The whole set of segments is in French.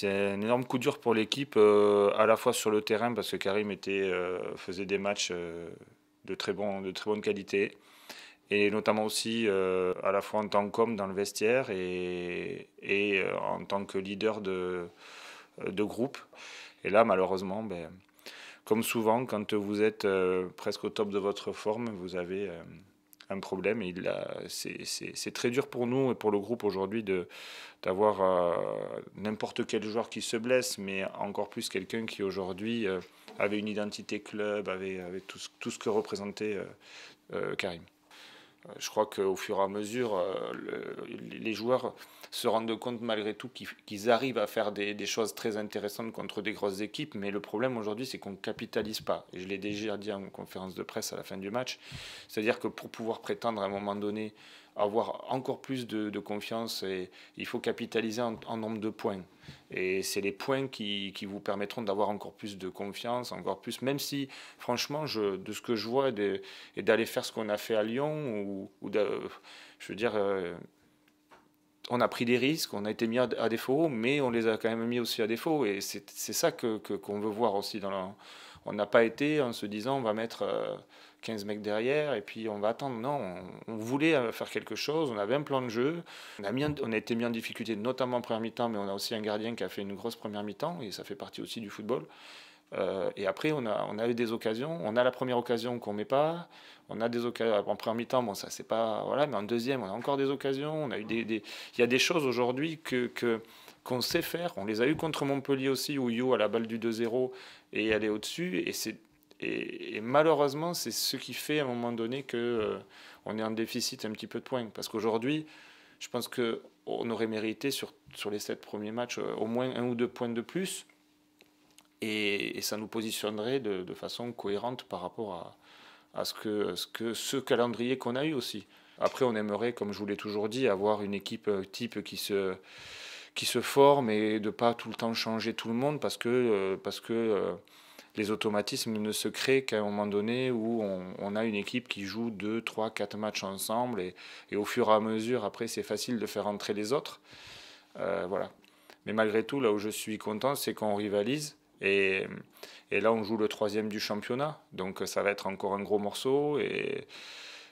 c'est un énorme coup dur pour l'équipe, euh, à la fois sur le terrain, parce que Karim était, euh, faisait des matchs euh, de, très de très bonne qualité, et notamment aussi à la fois en tant qu'homme dans le vestiaire et, en tant que leader de, groupe. Et là, malheureusement, ben, comme souvent, quand vous êtes presque au top de votre forme, vous avez un problème. Il c'est très dur pour nous et pour le groupe aujourd'hui de d'avoir euh, n'importe quel joueur qui se blesse, mais encore plus quelqu'un qui aujourd'hui euh, avait une identité club, avait, avait tout, ce que représentait euh, Karim. Je crois qu'au fur et à mesure, euh, les joueurs se rendent compte malgré tout qu'ils arrivent à faire des, choses très intéressantes contre des grosses équipes, mais le problème aujourd'hui, c'est qu'on ne capitalise pas. Et je l'ai déjà dit en conférence de presse à la fin du match, c'est-à-dire que pour pouvoir prétendre à un moment donné avoir encore plus de, confiance et il faut capitaliser en, nombre de points. Et c'est les points qui, qui vous permettront d'avoir encore plus de confiance, encore plus, même si, franchement, je, de ce que je vois, et d'aller faire ce qu'on a fait à Lyon, ou, je veux dire, euh, on a pris des risques, on a été mis à, défaut, mais on les a quand même mis aussi à défaut. Et c'est ça qu'on que, veut voir aussi dans la on n'a pas été en se disant on va mettre 15 euh, mecs derrière et puis on va attendre. Non, on, voulait euh, faire quelque chose, on avait un plan de jeu. On a, on a été mis en difficulté, notamment en première mi-temps, mais on a aussi un gardien qui a fait une grosse première mi-temps et ça fait partie aussi du football. Euh, et après, on a, on a eu des occasions. On a la première occasion qu'on ne met pas. On a des occasions. En première mi-temps, bon, ça, c'est pas. Voilà, mais en deuxième, on a encore des occasions. On a eu des. Il y a des choses aujourd'hui que qu'on sait faire. On les a eu contre Montpellier aussi, où Yo a la balle du 2-0 et elle est au-dessus. Et, malheureusement, c'est ce qui fait à un moment donné qu'on euh, est en déficit un petit peu de points. Parce qu'aujourd'hui, je pense qu'on aurait mérité sur, sur les sept premiers matchs euh, au moins un ou deux points de plus. Et, ça nous positionnerait de, façon cohérente par rapport à, ce, ce, que, ce calendrier qu'on a eu aussi. Après, on aimerait, comme je vous l'ai toujours dit, avoir une équipe euh, type qui se, qui se forment et de pas tout le temps changer tout le monde parce que, euh, parce que euh, les automatismes ne se créent qu'à un moment donné où on, a une équipe qui joue 2, 3, 4 matchs ensemble et, au fur et à mesure, après, c'est facile de faire entrer les autres. Euh, voilà. Mais malgré tout, là où je suis content, c'est qu'on rivalise. Et, et, là, on joue le troisième du championnat. Donc, ça va être encore un gros morceau. Et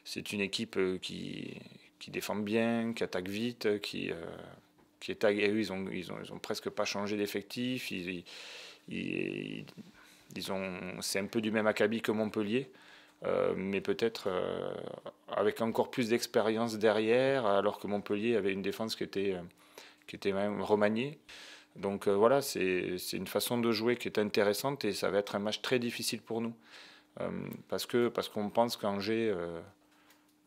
c'est une équipe qui, qui défend bien, qui attaque vite, qui qui ils ont, ils ont, presque pas changé d'effectif. Ils, ils, ont, c'est un peu du même acabit que Montpellier. Euh, mais peut-être euh, avec encore plus d'expérience derrière, alors que Montpellier avait une défense qui était, euh, qui était même remaniée. Donc voilà, c'est une façon de jouer qui est intéressante et ça va être un match très difficile pour nous. parce que parce qu'on pense qu'Angers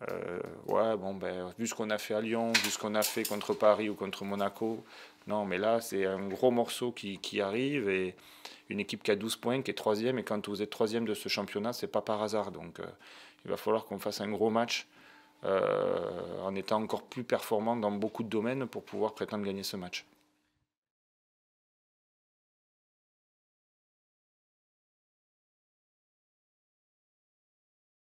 euh, ouais, bon, ben, vu ce qu'on a fait à Lyon, vu ce qu'on a fait contre Paris ou contre Monaco, non, mais là, c'est un gros morceau qui, arrive et une équipe qui a 12 points, qui est troisième. Et quand vous êtes troisième de ce championnat, c'est pas par hasard. Donc, euh, il va falloir qu'on fasse un gros match euh, en étant encore plus performant dans beaucoup de domaines pour pouvoir prétendre gagner ce match.